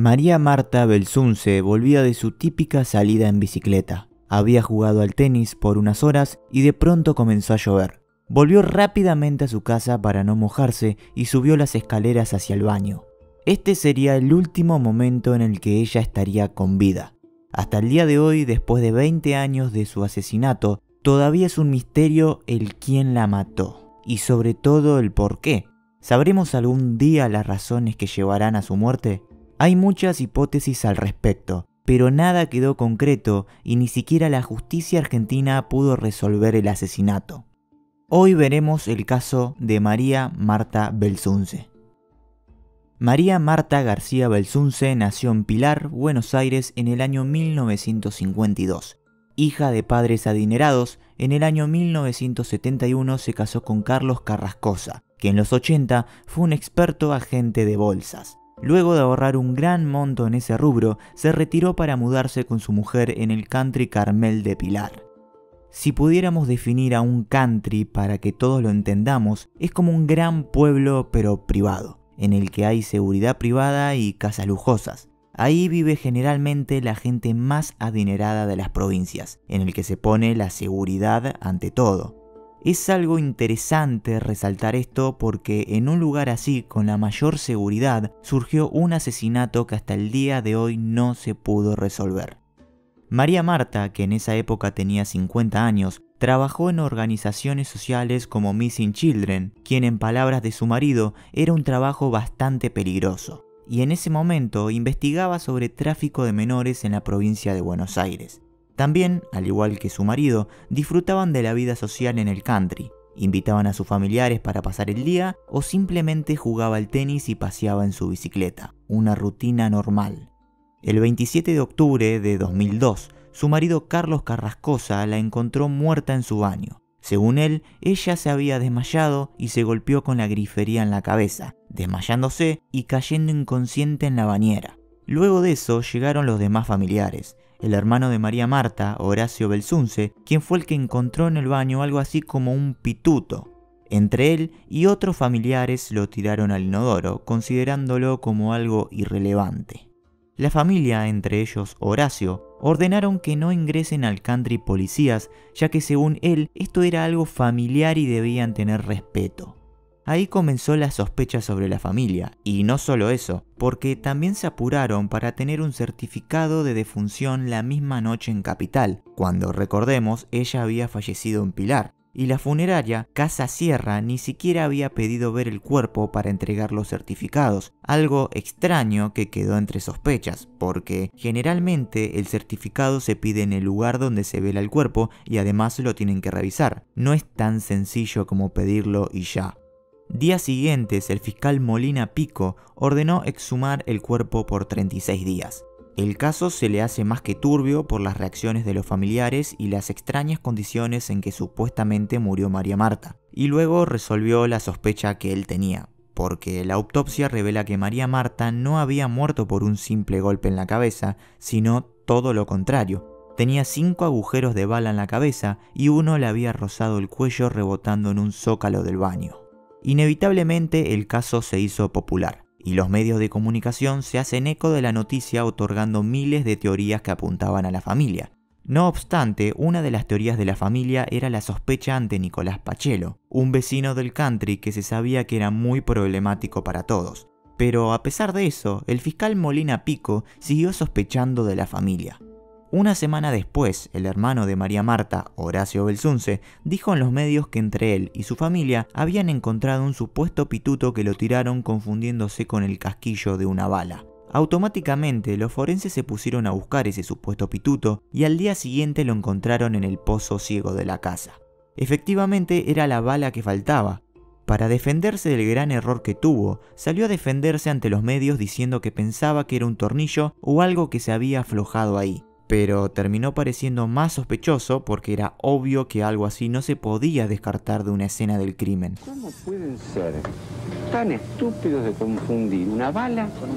María Marta Belsunce volvía de su típica salida en bicicleta. Había jugado al tenis por unas horas y de pronto comenzó a llover. Volvió rápidamente a su casa para no mojarse y subió las escaleras hacia el baño. Este sería el último momento en el que ella estaría con vida. Hasta el día de hoy, después de 20 años de su asesinato, todavía es un misterio el quién la mató y sobre todo el por qué. ¿Sabremos algún día las razones que llevarán a su muerte? Hay muchas hipótesis al respecto, pero nada quedó concreto y ni siquiera la justicia argentina pudo resolver el asesinato. Hoy veremos el caso de María Marta Belsunce. María Marta García Belsunce nació en Pilar, Buenos Aires, en el año 1952. Hija de padres adinerados, en el año 1971 se casó con Carlos Carrascosa, que en los 80 fue un experto agente de bolsas. Luego de ahorrar un gran monto en ese rubro, se retiró para mudarse con su mujer en el country Carmel de Pilar. Si pudiéramos definir a un country para que todos lo entendamos, es como un gran pueblo pero privado, en el que hay seguridad privada y casas lujosas. Ahí vive generalmente la gente más adinerada de las provincias, en el que se pone la seguridad ante todo. Es algo interesante resaltar esto porque en un lugar así, con la mayor seguridad, surgió un asesinato que hasta el día de hoy no se pudo resolver. María Marta, que en esa época tenía 50 años, trabajó en organizaciones sociales como Missing Children, quien en palabras de su marido era un trabajo bastante peligroso, y en ese momento investigaba sobre tráfico de menores en la provincia de Buenos Aires. También, al igual que su marido, disfrutaban de la vida social en el country. Invitaban a sus familiares para pasar el día o simplemente jugaba al tenis y paseaba en su bicicleta, una rutina normal. El 27 de octubre de 2002, su marido Carlos Carrascosa la encontró muerta en su baño. Según él, ella se había desmayado y se golpeó con la grifería en la cabeza, desmayándose y cayendo inconsciente en la bañera. Luego de eso llegaron los demás familiares, el hermano de María Marta, Horacio Belsunce, quien fue el que encontró en el baño algo así como un pituto. Entre él y otros familiares lo tiraron al inodoro, considerándolo como algo irrelevante. La familia, entre ellos Horacio, ordenaron que no ingresen al country policías, ya que según él esto era algo familiar y debían tener respeto. Ahí comenzó la sospecha sobre la familia, y no solo eso, porque también se apuraron para tener un certificado de defunción la misma noche en Capital, cuando recordemos ella había fallecido en Pilar, y la funeraria Casa Sierra ni siquiera había pedido ver el cuerpo para entregar los certificados, algo extraño que quedó entre sospechas, porque generalmente el certificado se pide en el lugar donde se vela el cuerpo y además lo tienen que revisar. No es tan sencillo como pedirlo y ya. Días siguientes, el fiscal Molina Pico ordenó exhumar el cuerpo por 36 días. El caso se le hace más que turbio por las reacciones de los familiares y las extrañas condiciones en que supuestamente murió María Marta, y luego resolvió la sospecha que él tenía, porque la autopsia revela que María Marta no había muerto por un simple golpe en la cabeza, sino todo lo contrario, Tenía cinco agujeros de bala en la cabeza y uno le había rozado el cuello rebotando en un zócalo del baño. Inevitablemente el caso se hizo popular, y los medios de comunicación se hacen eco de la noticia otorgando miles de teorías que apuntaban a la familia. No obstante, una de las teorías de la familia era la sospecha ante Nicolás Pachelo, un vecino del country que se sabía que era muy problemático para todos. Pero a pesar de eso, el fiscal Molina Pico siguió sospechando de la familia. Una semana después, el hermano de María Marta, Horacio Belsunce, dijo en los medios que entre él y su familia habían encontrado un supuesto pituto que lo tiraron confundiéndose con el casquillo de una bala. Automáticamente los forenses se pusieron a buscar ese supuesto pituto y al día siguiente lo encontraron en el pozo ciego de la casa. Efectivamente era la bala que faltaba. Para defenderse del gran error que tuvo, salió a defenderse ante los medios diciendo que pensaba que era un tornillo o algo que se había aflojado ahí, pero terminó pareciendo más sospechoso porque era obvio que algo así no se podía descartar de una escena del crimen. ¿Cómo pueden ser tan estúpidos de confundir una bala con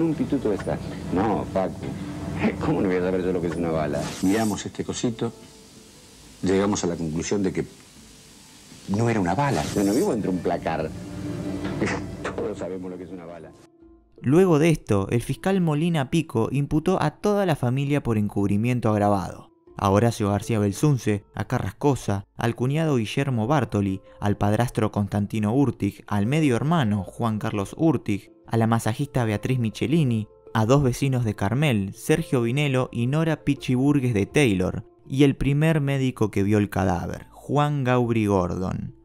un pituto, con de sal? No, Paco, ¿cómo no voy a saber yo lo que es una bala? Miramos este cosito, llegamos a la conclusión de que no era una bala. Yo no vivo entre un placar. Todos sabemos lo que es una bala. Luego de esto, el fiscal Molina Pico imputó a toda la familia por encubrimiento agravado. A Horacio García Belsunce, a Carrascosa, al cuñado Guillermo Bartoli, al padrastro Constantino Urtig, al medio hermano Juan Carlos Urtig, a la masajista Beatriz Michelini, a dos vecinos de Carmel, Sergio Vinelo y Nora Pichiburgues de Taylor, y el primer médico que vio el cadáver, Juan Gaubri Gordon.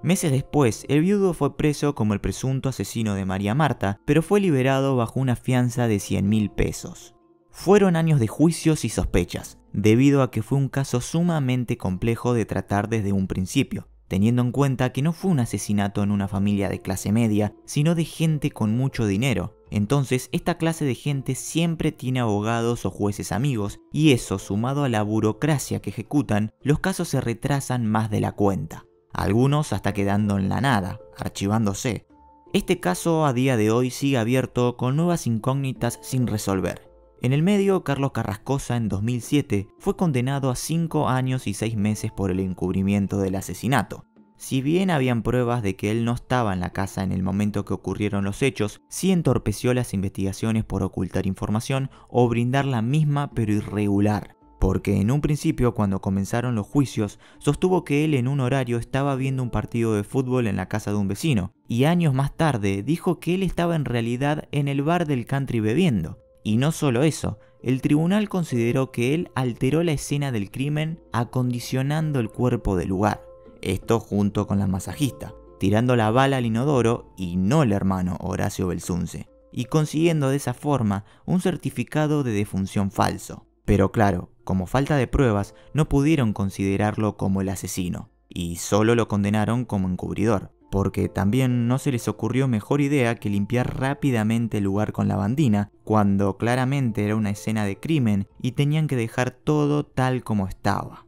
Meses después, el viudo fue preso como el presunto asesino de María Marta, pero fue liberado bajo una fianza de 100 mil pesos. Fueron años de juicios y sospechas, debido a que fue un caso sumamente complejo de tratar desde un principio, teniendo en cuenta que no fue un asesinato en una familia de clase media, sino de gente con mucho dinero. Entonces, esta clase de gente siempre tiene abogados o jueces amigos, y eso, sumado a la burocracia que ejecutan, los casos se retrasan más de la cuenta algunos hasta quedando en la nada, archivándose. Este caso a día de hoy sigue abierto con nuevas incógnitas sin resolver. En el medio, Carlos Carrascosa en 2007 fue condenado a 5 años y 6 meses por el encubrimiento del asesinato. Si bien habían pruebas de que él no estaba en la casa en el momento que ocurrieron los hechos, sí entorpeció las investigaciones por ocultar información o brindar la misma pero irregular porque en un principio cuando comenzaron los juicios sostuvo que él en un horario estaba viendo un partido de fútbol en la casa de un vecino, y años más tarde dijo que él estaba en realidad en el bar del country bebiendo. Y no solo eso, el tribunal consideró que él alteró la escena del crimen acondicionando el cuerpo del lugar, esto junto con la masajista, tirando la bala al inodoro y no el hermano Horacio Belsunce, y consiguiendo de esa forma un certificado de defunción falso. Pero claro, como falta de pruebas, no pudieron considerarlo como el asesino, y solo lo condenaron como encubridor, porque también no se les ocurrió mejor idea que limpiar rápidamente el lugar con la bandina, cuando claramente era una escena de crimen y tenían que dejar todo tal como estaba.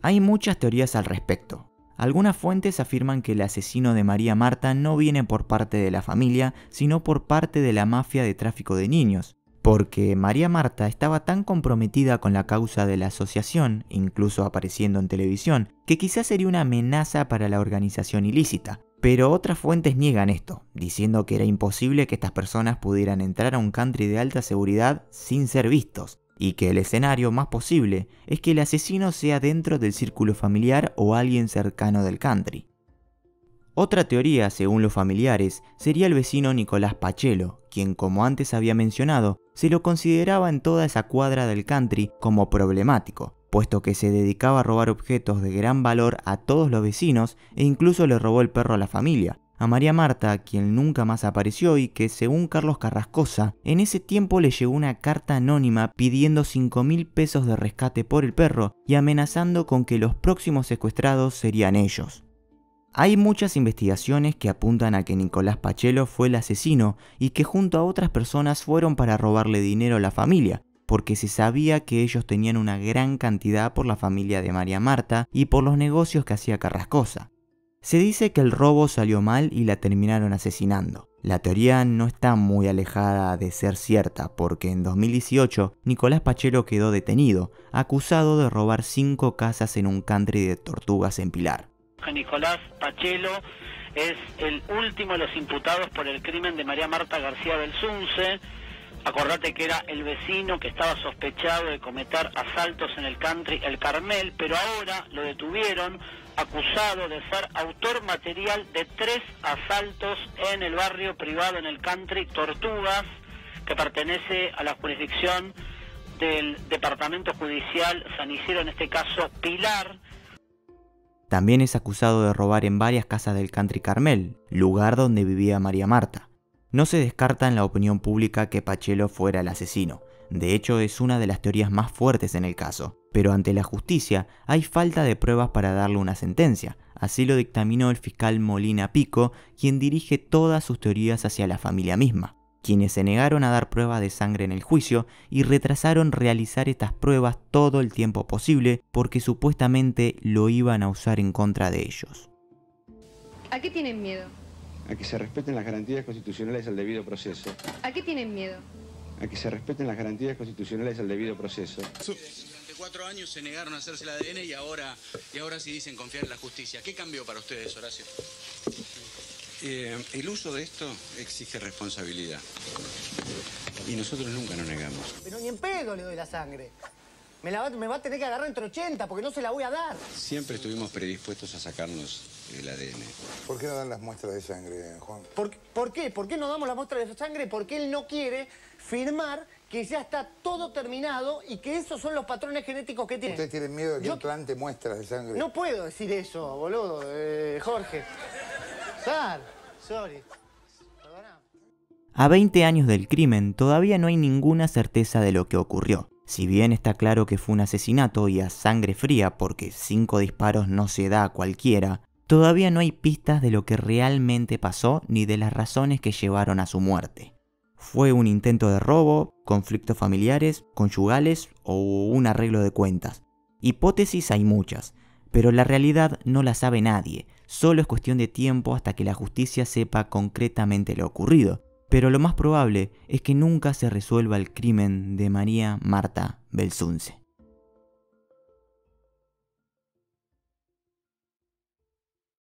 Hay muchas teorías al respecto. Algunas fuentes afirman que el asesino de María Marta no viene por parte de la familia, sino por parte de la mafia de tráfico de niños, porque María Marta estaba tan comprometida con la causa de la asociación, incluso apareciendo en televisión, que quizás sería una amenaza para la organización ilícita. Pero otras fuentes niegan esto, diciendo que era imposible que estas personas pudieran entrar a un country de alta seguridad sin ser vistos, y que el escenario más posible es que el asesino sea dentro del círculo familiar o alguien cercano del country. Otra teoría, según los familiares, sería el vecino Nicolás Pachelo, quien, como antes había mencionado, se lo consideraba en toda esa cuadra del country como problemático, puesto que se dedicaba a robar objetos de gran valor a todos los vecinos e incluso le robó el perro a la familia, a María Marta, quien nunca más apareció y que, según Carlos Carrascosa, en ese tiempo le llegó una carta anónima pidiendo 5.000 pesos de rescate por el perro y amenazando con que los próximos secuestrados serían ellos. Hay muchas investigaciones que apuntan a que Nicolás Pachelo fue el asesino y que junto a otras personas fueron para robarle dinero a la familia, porque se sabía que ellos tenían una gran cantidad por la familia de María Marta y por los negocios que hacía Carrascosa. Se dice que el robo salió mal y la terminaron asesinando. La teoría no está muy alejada de ser cierta, porque en 2018 Nicolás Pachelo quedó detenido, acusado de robar cinco casas en un country de tortugas en Pilar. Nicolás Pachelo es el último de los imputados por el crimen de María Marta García del Sunce, Acordate que era el vecino que estaba sospechado de cometer asaltos en el country El Carmel, pero ahora lo detuvieron acusado de ser autor material de tres asaltos en el barrio privado en el country Tortugas, que pertenece a la jurisdicción del Departamento Judicial San en este caso Pilar también es acusado de robar en varias casas del Country Carmel, lugar donde vivía María Marta. No se descarta en la opinión pública que Pachelo fuera el asesino, de hecho es una de las teorías más fuertes en el caso, pero ante la justicia hay falta de pruebas para darle una sentencia, así lo dictaminó el fiscal Molina Pico, quien dirige todas sus teorías hacia la familia misma quienes se negaron a dar pruebas de sangre en el juicio y retrasaron realizar estas pruebas todo el tiempo posible porque supuestamente lo iban a usar en contra de ellos. ¿A qué tienen miedo? A que se respeten las garantías constitucionales al debido proceso. ¿A qué tienen miedo? A que se respeten las garantías constitucionales al debido proceso. Durante cuatro años se negaron a hacerse el ADN y ahora, y ahora sí dicen confiar en la justicia. ¿Qué cambió para ustedes, Horacio? Eh, el uso de esto exige responsabilidad. Y nosotros nunca nos negamos. Pero ni en pedo le doy la sangre. Me, va, a tener que agarrar entre 80 porque no se la voy a dar. Siempre estuvimos predispuestos a sacarnos el ADN. ¿Por qué no dan las muestras de sangre, Juan? ¿Por, qué? ¿Por qué no damos las muestras de sangre? Porque él no quiere firmar que ya está todo terminado y que esos son los patrones genéticos que tiene. ¿Ustedes tienen miedo de que Yo... plante muestras de sangre? No puedo decir eso, boludo, eh, Jorge. A 20 años del crimen todavía no hay ninguna certeza de lo que ocurrió. Si bien está claro que fue un asesinato y a sangre fría porque cinco disparos no se da a cualquiera, todavía no hay pistas de lo que realmente pasó ni de las razones que llevaron a su muerte. ¿Fue un intento de robo, conflictos familiares, conyugales o un arreglo de cuentas? Hipótesis hay muchas, pero la realidad no la sabe nadie, solo es cuestión de tiempo hasta que la justicia sepa concretamente lo ocurrido, pero lo más probable es que nunca se resuelva el crimen de María Marta Belsunce.